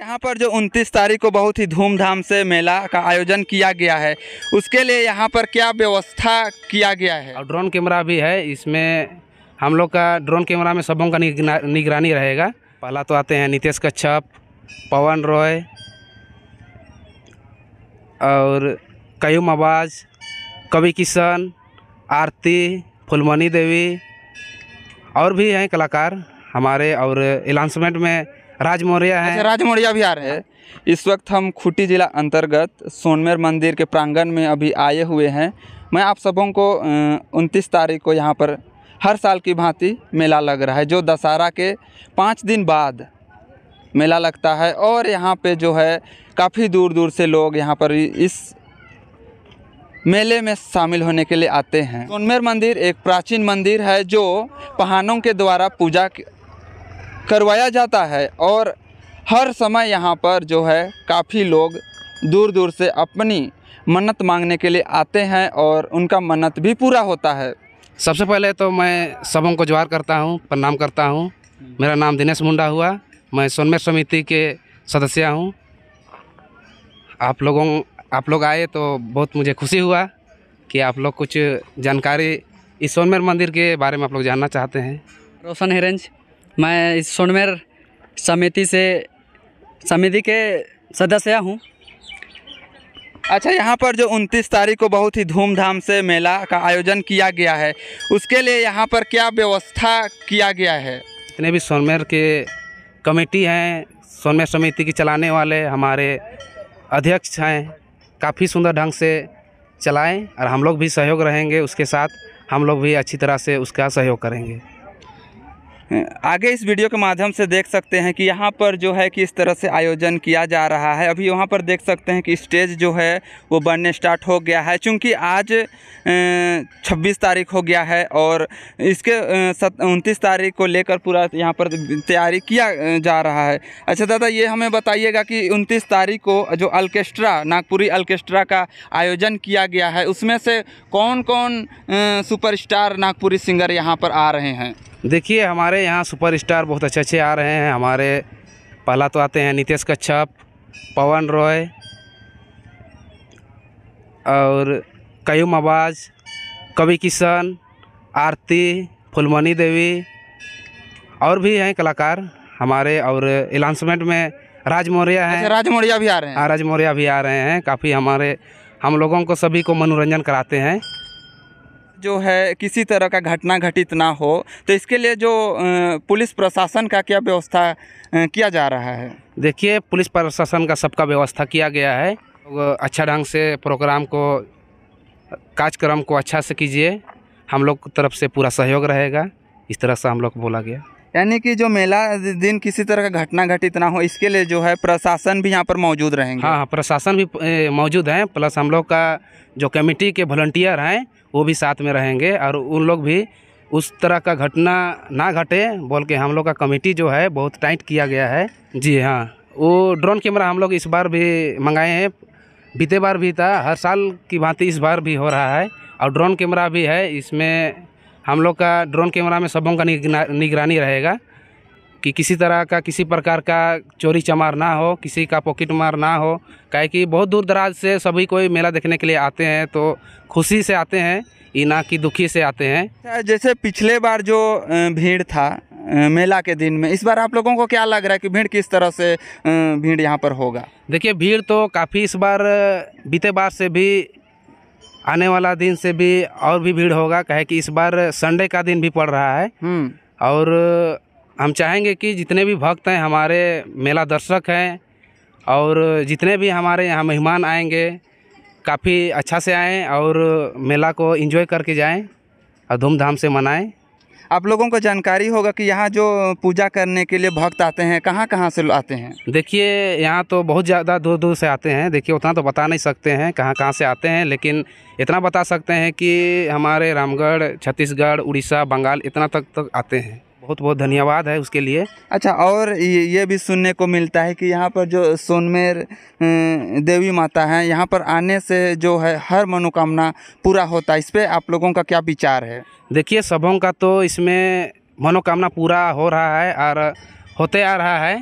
यहाँ पर जो 29 तारीख को बहुत ही धूमधाम से मेला का आयोजन किया गया है उसके लिए यहाँ पर क्या व्यवस्था किया गया है और ड्रोन कैमरा भी है इसमें हम लोग का ड्रोन कैमरा में सबों का निगरानी रहेगा पहला तो आते हैं नितेश कच्छप पवन रॉय और कयूम आवाज कवि किशन आरती फुलमनी देवी और भी हैं कलाकार हमारे और अनाउंसमेंट में राजमौर्या है अच्छा, राजमौरिया भी आ रहे हैं इस वक्त हम खूटी जिला अंतर्गत सोनमेर मंदिर के प्रांगण में अभी आए हुए हैं मैं आप सबों को उनतीस तारीख को यहाँ पर हर साल की भांति मेला लग रहा है जो दशहरा के पाँच दिन बाद मेला लगता है और यहाँ पे जो है काफ़ी दूर दूर से लोग यहाँ पर इस मेले में शामिल होने के लिए आते हैं सोनमेर मंदिर एक प्राचीन मंदिर है जो पहाड़ों के द्वारा पूजा करवाया जाता है और हर समय यहाँ पर जो है काफ़ी लोग दूर दूर से अपनी मन्नत मांगने के लिए आते हैं और उनका मन्नत भी पूरा होता है सबसे पहले तो मैं सबों को जवाहर करता हूँ प्रणाम करता हूँ मेरा नाम दिनेश मुंडा हुआ मैं सोनमेर समिति के सदस्य हूँ आप लोगों आप लोग आए तो बहुत मुझे खुशी हुआ कि आप लोग कुछ जानकारी इस सोनमेर मंदिर के बारे में आप लोग जानना चाहते हैं रोशन हिरेंज मैं इस सोनमेर समिति से समिति के सदस्य हूँ अच्छा यहाँ पर जो 29 तारीख को बहुत ही धूमधाम से मेला का आयोजन किया गया है उसके लिए यहाँ पर क्या व्यवस्था किया गया है जितने भी सोनमेर के कमेटी हैं सोनमेर समिति की चलाने वाले हमारे अध्यक्ष हैं काफ़ी सुंदर ढंग से चलाएं और हम लोग भी सहयोग रहेंगे उसके साथ हम लोग भी अच्छी तरह से उसका सहयोग करेंगे आगे इस वीडियो के माध्यम से देख सकते हैं कि यहाँ पर जो है कि इस तरह से आयोजन किया जा रहा है अभी वहाँ पर देख सकते हैं कि स्टेज जो है वो बनने स्टार्ट हो गया है चूँकि आज 26 तारीख हो गया है और इसके सत उनतीस तारीख को लेकर पूरा यहाँ पर तैयारी किया जा रहा है अच्छा दादा ये हमें बताइएगा कि उनतीस तारीख को जो अल्केस्ट्रा नागपुरी अल्केस्ट्रा का आयोजन किया गया है उसमें से कौन कौन सुपर नागपुरी सिंगर यहाँ पर आ रहे हैं देखिए हमारे यहाँ सुपरस्टार बहुत अच्छे अच्छे आ रहे हैं हमारे पहला तो आते हैं नितेश कच्छप पवन रॉय और कयूम आवाज कवि किशन आरती फुलमनी देवी और भी हैं कलाकार हमारे और अनाउंसमेंट में राज मौर्या हैं अच्छा, राज भी आ रहे हैं हाँ राज भी आ रहे हैं काफ़ी हमारे हम लोगों को सभी को मनोरंजन कराते हैं जो है किसी तरह का घटना घटित ना हो तो इसके लिए जो पुलिस प्रशासन का क्या व्यवस्था किया जा रहा है देखिए पुलिस प्रशासन का सबका व्यवस्था किया गया है अच्छा ढंग से प्रोग्राम को कार्यक्रम को अच्छा से कीजिए हम लोग तरफ से पूरा सहयोग रहेगा इस तरह से हम लोग को बोला गया यानी कि जो मेला दिन किसी तरह का घटना घटित ना हो इसके लिए जो है प्रशासन भी यहाँ पर मौजूद रहेंगे हाँ, हाँ प्रशासन भी मौजूद हैं प्लस हम लोग का जो कमेटी के वॉल्टियर हैं वो भी साथ में रहेंगे और उन लोग भी उस तरह का घटना ना घटे बोल के हम लोग का कमेटी जो है बहुत टाइट किया गया है जी हाँ वो ड्रोन कैमरा हम लोग इस बार भी मंगाए हैं बीते बार भी था हर साल की भांति इस बार भी हो रहा है और ड्रोन कैमरा भी है इसमें हम लोग का ड्रोन कैमरा में सबों का निगरानी रहेगा कि किसी तरह का किसी प्रकार का चोरी चमार ना हो किसी का पॉकेट मार ना हो कहे कि बहुत दूर दराज से सभी कोई मेला देखने के लिए आते हैं तो खुशी से आते हैं ये ना कि दुखी से आते हैं अच्छा, जैसे पिछले बार जो भीड़ था मेला के दिन में इस बार आप लोगों को क्या लग रहा है कि भीड़ किस तरह से भीड़ यहाँ पर होगा देखिए भीड़ तो काफ़ी इस बार बीते बार से भी आने वाला दिन से भी और भी भीड़ होगा कहे कि इस बार संडे का दिन भी पड़ रहा है हम्म। और हम चाहेंगे कि जितने भी भक्त हैं हमारे मेला दर्शक हैं और जितने भी हमारे यहाँ मेहमान आएंगे काफ़ी अच्छा से आएँ और मेला को इन्जॉय करके जाएँ और धूमधाम से मनाएँ आप लोगों को जानकारी होगा कि यहाँ जो पूजा करने के लिए भक्त आते हैं कहाँ कहाँ से आते हैं देखिए यहाँ तो बहुत ज़्यादा दूर दूर से आते हैं देखिए उतना तो बता नहीं सकते हैं कहाँ कहाँ से आते हैं लेकिन इतना बता सकते हैं कि हमारे रामगढ़ छत्तीसगढ़ उड़ीसा बंगाल इतना तक तक आते हैं बहुत बहुत धन्यवाद है उसके लिए अच्छा और ये भी सुनने को मिलता है कि यहाँ पर जो सोनमेर देवी माता हैं यहाँ पर आने से जो है हर मनोकामना पूरा होता है इस पर आप लोगों का क्या विचार है देखिए सबों का तो इसमें मनोकामना पूरा हो रहा है और होते आ रहा है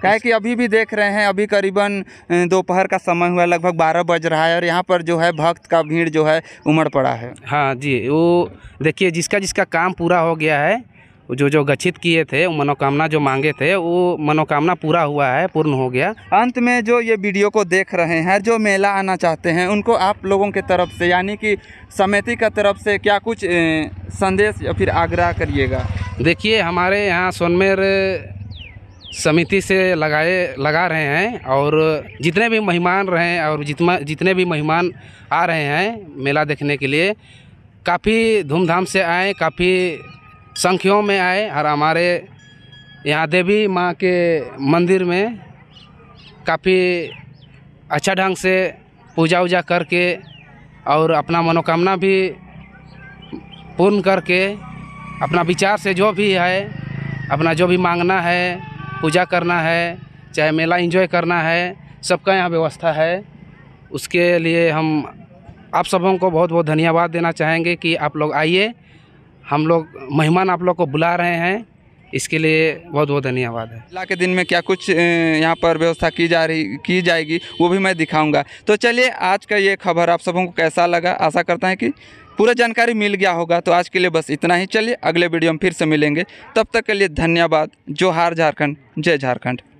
क्या कि अभी भी देख रहे हैं अभी करीबन दोपहर का समय हुआ लगभग बारह बज रहा है और यहाँ पर जो है भक्त का भीड़ जो है उमड़ पड़ा है हाँ जी वो देखिए जिसका जिसका काम पूरा हो गया है जो जो गचित किए थे मनोकामना जो मांगे थे वो मनोकामना पूरा हुआ है पूर्ण हो गया अंत में जो ये वीडियो को देख रहे हैं जो मेला आना चाहते हैं उनको आप लोगों के तरफ से यानी कि समिति का तरफ से क्या कुछ संदेश या फिर आग्रह करिएगा देखिए हमारे यहाँ सोनमेर समिति से लगाए लगा रहे हैं और जितने भी मेहमान रहे हैं और जितना जितने भी मेहमान आ रहे हैं मेला देखने के लिए काफ़ी धूमधाम से आए काफ़ी संख्यों में आए और हमारे यहाँ देवी माँ के मंदिर में काफ़ी अच्छा ढंग से पूजा उजा करके और अपना मनोकामना भी पूर्ण करके अपना विचार से जो भी है अपना जो भी मांगना है पूजा करना है चाहे मेला एंजॉय करना है सबका यहाँ व्यवस्था है उसके लिए हम आप सबों को बहुत बहुत धन्यवाद देना चाहेंगे कि आप लोग आइए हम लोग मेहमान आप लोग को बुला रहे हैं इसके लिए बहुत बहुत धन्यवाद है अल्लाह के दिन में क्या कुछ यहाँ पर व्यवस्था की जा रही की जाएगी वो भी मैं दिखाऊंगा तो चलिए आज का ये खबर आप सबों को कैसा लगा आशा करता है कि पूरा जानकारी मिल गया होगा तो आज के लिए बस इतना ही चलिए अगले वीडियो में फिर से मिलेंगे तब तक के लिए धन्यवाद जोहार झारखंड जय झारखंड